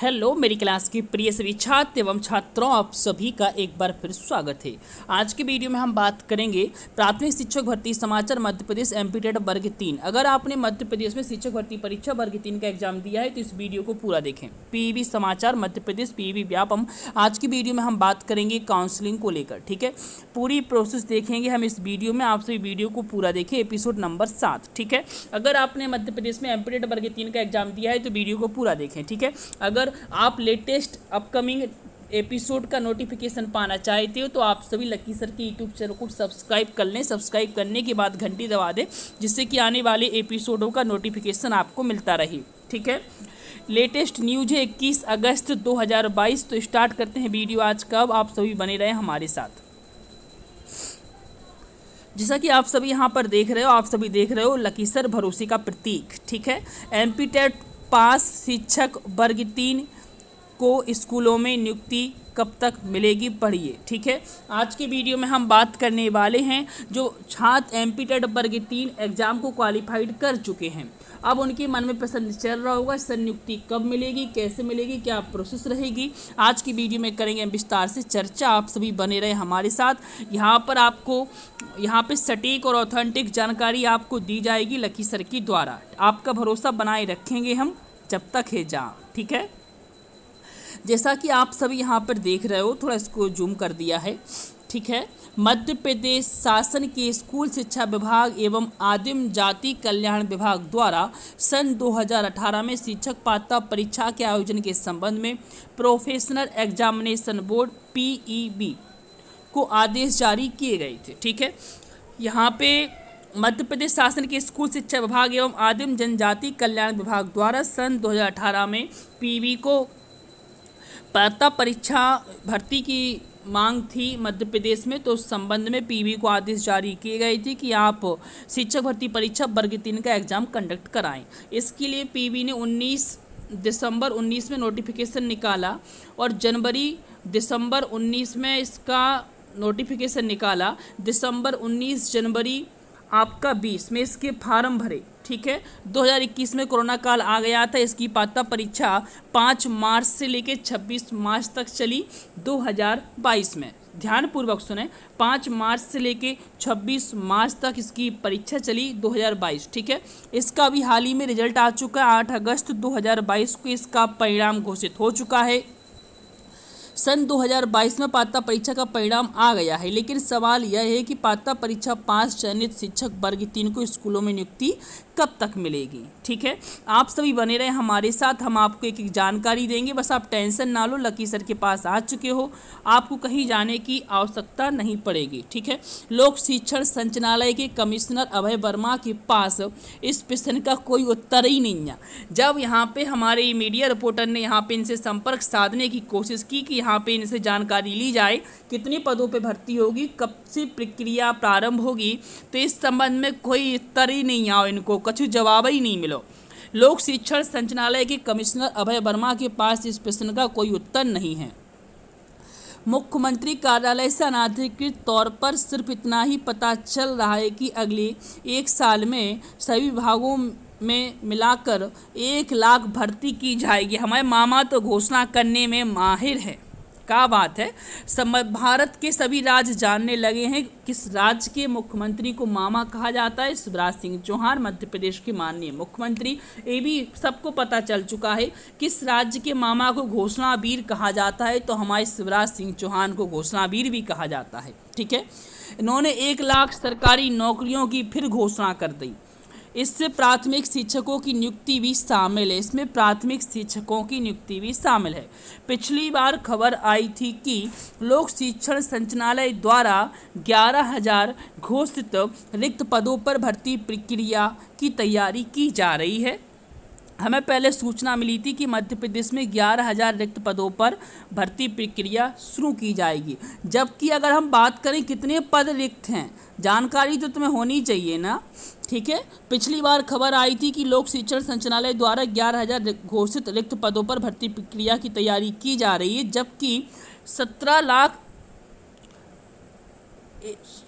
hello मेरी class की प्रिय सभी छात्र एवं छात्रों आप सभी का एक बार फिर स्वागत है आज के वीडियो में हम बात करेंगे प्राथमिक शिक्षक भर्ती समाचार मध्य प्रदेश एम वर्ग तीन अगर आपने मध्य प्रदेश में शिक्षक भर्ती परीक्षा वर्ग तीन का एग्जाम दिया है तो इस वीडियो को पूरा देखें पीवी समाचार मध्य प्रदेश पीवी व्यापम आज की वीडियो में हम बात करेंगे काउंसलिंग को लेकर ठीक है पूरी प्रोसेस देखेंगे हम इस वीडियो में आप सभी वीडियो को पूरा देखें एपिसोड नंबर सात ठीक है अगर आपने मध्य प्रदेश में एम वर्ग तीन का एग्जाम दिया है तो वीडियो को पूरा देखें ठीक है अगर अगर आप लेटेस्ट अपकमिंग एपिसोड का नोटिफिकेशन पाना चाहते हो तो आप सभी लकी सर के यूट्यूब चैनल को सब्सक्राइब कर लें सब्सक्राइब करने के बाद घंटी दबा दें जिससे कि आने वाले एपिसोडों का नोटिफिकेशन आपको मिलता रहे ठीक है लेटेस्ट न्यूज है इक्कीस अगस्त 2022 तो स्टार्ट करते हैं वीडियो आज कब आप सभी बने रहे हमारे साथ जैसा कि आप सभी यहां पर देख रहे हो आप सभी देख रहे हो लकीसर भरोसे का प्रतीक ठीक है एम पी टेट पास शिक्षक वर्ग तीन को स्कूलों में नियुक्ति कब तक मिलेगी पढ़िए ठीक है आज की वीडियो में हम बात करने वाले हैं जो छात्र एम पी वर्ग तीन एग्ज़ाम को क्वालिफाइड कर चुके हैं अब उनके मन में पसंद चल रहा होगा सर नियुक्ति कब मिलेगी कैसे मिलेगी क्या प्रोसेस रहेगी आज की वीडियो में करेंगे विस्तार से चर्चा आप सभी बने रहे हमारे साथ यहाँ पर आपको यहाँ पे सटीक और ऑथेंटिक जानकारी आपको दी जाएगी लकी सर की द्वारा आपका भरोसा बनाए रखेंगे हम जब तक है जहाँ ठीक है जैसा कि आप सभी यहाँ पर देख रहे हो थोड़ा इसको जूम कर दिया है ठीक है मध्य प्रदेश शासन के स्कूल शिक्षा विभाग एवं आदिम जाति कल्याण विभाग द्वारा सन 2018 में शिक्षक पात्रता परीक्षा के आयोजन के संबंध में प्रोफेशनल एग्जामिनेशन बोर्ड पीईबी को आदेश जारी किए गए थे ठीक है यहाँ पे मध्य प्रदेश शासन के स्कूल शिक्षा विभाग एवं आदिम जनजाति कल्याण विभाग द्वारा सन 2018 में पीवी को पात्रता परीक्षा भर्ती की मांग थी मध्य प्रदेश में तो उस संबंध में पीवी को आदेश जारी किए गए थे कि आप शिक्षक भर्ती परीक्षा वर्ग तीन का एग्जाम कंडक्ट कराएं इसके लिए पीवी ने 19 दिसंबर 19 में नोटिफिकेशन निकाला और जनवरी दिसंबर 19 में इसका नोटिफिकेशन निकाला दिसंबर 19 जनवरी आपका बीस में इसके फार्म भरे ठीक है 2021 में कोरोना काल आ गया था इसकी पात्रता परीक्षा 5 मार्च से लेकर 26 मार्च तक चली 2022 में ध्यानपूर्वक सुने 5 मार्च से लेकर 26 मार्च तक इसकी परीक्षा चली 2022 ठीक है इसका भी हाल ही में रिजल्ट आ चुका है 8 अगस्त 2022 को इसका परिणाम घोषित हो चुका है सन 2022 में पात्रता परीक्षा का परिणाम आ गया है लेकिन सवाल यह है कि पात्रता परीक्षा पास चयनित शिक्षक वर्ग तीन को स्कूलों में नियुक्ति कब तक मिलेगी ठीक है आप सभी बने रहे हमारे साथ हम आपको एक एक जानकारी देंगे बस आप टेंशन ना लो लकी सर के पास आ चुके हो आपको कहीं जाने की आवश्यकता नहीं पड़ेगी ठीक है लोक शिक्षण संचालय के कमिश्नर अभय वर्मा के पास इस प्रश्न का कोई उत्तर ही नहीं है जब यहाँ पे हमारे मीडिया रिपोर्टर ने यहाँ पे इनसे संपर्क साधने की कोशिश की कि यहाँ यहाँ पे इनसे जानकारी ली जाए कितने पदों पे भर्ती होगी कब से प्रक्रिया प्रारंभ होगी तो इस संबंध में कोई उत्तर ही नहीं आओ इनको कुछ जवाब ही नहीं मिलो लोक शिक्षण संचालय के कमिश्नर अभय वर्मा के पास इस प्रश्न का कोई उत्तर नहीं है मुख्यमंत्री कार्यालय से अनाधिकृत तौर पर सिर्फ इतना ही पता चल रहा है कि अगले एक साल में सभी विभागों में मिलाकर एक लाख भर्ती की जाएगी हमारे मामा तो घोषणा करने में माहिर है क्या बात है सम भारत के सभी राज्य जानने लगे हैं किस राज्य के मुख्यमंत्री को मामा कहा जाता है शिवराज सिंह चौहान मध्य प्रदेश के माननीय मुख्यमंत्री ये भी सबको पता चल चुका है किस राज्य के मामा को घोषणावीर कहा जाता है तो हमारे शिवराज सिंह चौहान को घोषणावीर भी कहा जाता है ठीक है इन्होंने एक लाख सरकारी नौकरियों की फिर घोषणा कर दी इससे प्राथमिक शिक्षकों की नियुक्ति भी शामिल है इसमें प्राथमिक शिक्षकों की नियुक्ति भी शामिल है पिछली बार खबर आई थी कि लोक शिक्षण संचालय द्वारा ग्यारह हजार घोषित रिक्त पदों पर भर्ती प्रक्रिया की तैयारी की जा रही है हमें पहले सूचना मिली थी कि मध्य प्रदेश में ग्यारह हजार रिक्त पदों पर भर्ती प्रक्रिया शुरू की जाएगी जबकि अगर हम बात करें कितने पद रिक्त हैं जानकारी तो तुम्हें होनी चाहिए ना ठीक है पिछली बार खबर आई थी कि लोक शिक्षण संचालय द्वारा ग्यारह हजार घोषित रिक्त पदों पर भर्ती प्रक्रिया की तैयारी की जा रही है जबकि सत्रह लाख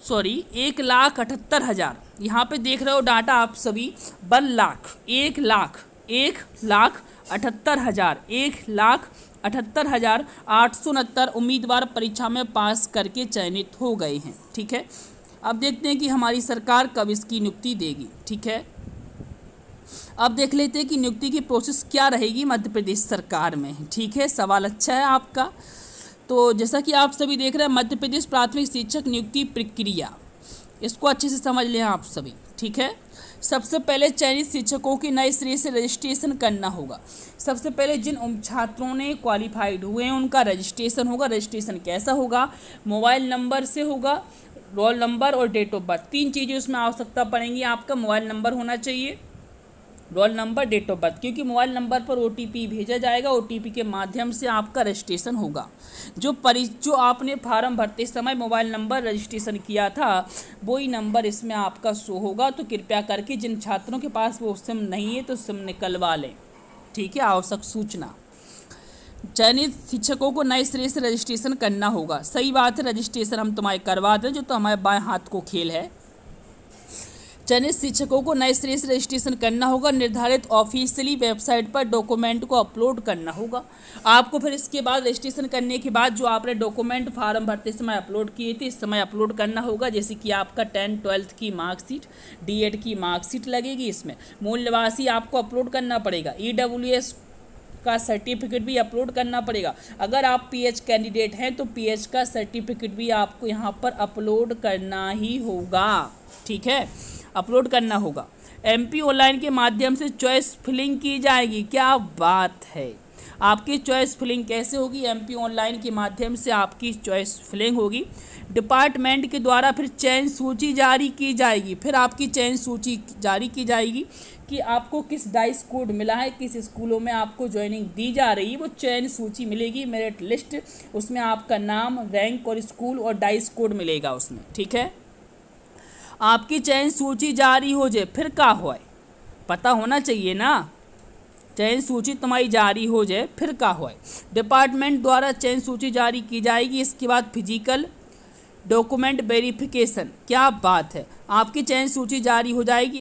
सॉरी एक लाख अठहत्तर हज़ार यहाँ पे देख रहे हो डाटा आप सभी बन लाख एक लाख एक लाख अठहत्तर हज़ार एक लाख अठहत्तर हज़ार आठ सौ उनहत्तर उम्मीदवार परीक्षा में पास करके चयनित हो गए हैं ठीक है अब देखते हैं कि हमारी सरकार कब इसकी नियुक्ति देगी ठीक है अब देख लेते हैं कि नियुक्ति की प्रोसेस क्या रहेगी मध्य प्रदेश सरकार में ठीक है सवाल अच्छा है आपका तो जैसा कि आप सभी देख रहे हैं मध्य प्रदेश प्राथमिक शिक्षक नियुक्ति प्रक्रिया इसको अच्छे से समझ लें आप सभी ठीक है सबसे पहले चयनित शिक्षकों के नए सिरे से रजिस्ट्रेशन करना होगा सबसे पहले जिन छात्रों ने क्वालिफाइड हुए हैं उनका रजिस्ट्रेशन होगा रजिस्ट्रेशन कैसा होगा मोबाइल नंबर से होगा रोल नंबर और डेट ऑफ बर्थ तीन चीज़ें उसमें आवश्यकता पड़ेंगी आपका मोबाइल नंबर होना चाहिए roll number date of birth क्योंकि मोबाइल नंबर पर ओ भेजा जाएगा ओ के माध्यम से आपका रजिस्ट्रेशन होगा जो परि जो आपने फार्म भरते समय मोबाइल नंबर रजिस्ट्रेशन किया था वही नंबर इसमें आपका शो होगा तो कृपया करके जिन छात्रों के पास वो सिम नहीं है तो सिम निकलवा लें ठीक है आवश्यक सूचना चयनित शिक्षकों को नए सिरे से रजिस्ट्रेशन करना होगा सही बात है रजिस्ट्रेशन हम तुम्हारे करवा दें जो तो हमारे बाएं हाथ को खेल है चयनित शिक्षकों को नए सिरे से रजिस्ट्रेशन करना होगा निर्धारित ऑफिशियली वेबसाइट पर डॉक्यूमेंट को अपलोड करना होगा आपको फिर इसके बाद रजिस्ट्रेशन करने के बाद जो आपने डॉक्यूमेंट फॉर्म भरते समय अपलोड किए थे इस समय अपलोड करना होगा जैसे कि आपका टेंथ ट्वेल्थ की मार्कशीट डी की मार्कशीट लगेगी इसमें मूल निवासी आपको अपलोड करना पड़ेगा ई का सर्टिफिकेट भी अपलोड करना पड़ेगा अगर आप पीएच कैंडिडेट हैं तो पीएच का सर्टिफिकेट भी आपको यहाँ पर अपलोड करना ही होगा ठीक है अपलोड करना होगा एमपी ऑनलाइन के माध्यम से चॉइस फिलिंग की जाएगी क्या बात है आपकी चॉइस फिलिंग कैसे होगी एमपी ऑनलाइन के माध्यम से आपकी चॉइस फिलिंग होगी डिपार्टमेंट के द्वारा फिर चयन सूची जारी की जाएगी फिर आपकी चयन सूची जारी की जाएगी कि आपको किस डाइस कोड मिला है किस स्कूलों में आपको ज्वाइनिंग दी जा रही है वो चयन सूची मिलेगी मेरिट लिस्ट उसमें आपका नाम रैंक और स्कूल और डाइस कोड मिलेगा उसमें ठीक है आपकी चयन सूची जारी हो जाए फिर का हो पता होना चाहिए ना चयन सूची तुम्हारी जारी हो जाए फिर का हो डिपार्टमेंट द्वारा चयन सूची जारी की जाएगी इसके बाद फिजिकल डॉक्यूमेंट वेरिफिकेशन क्या बात है आपकी चयन सूची जारी हो जाएगी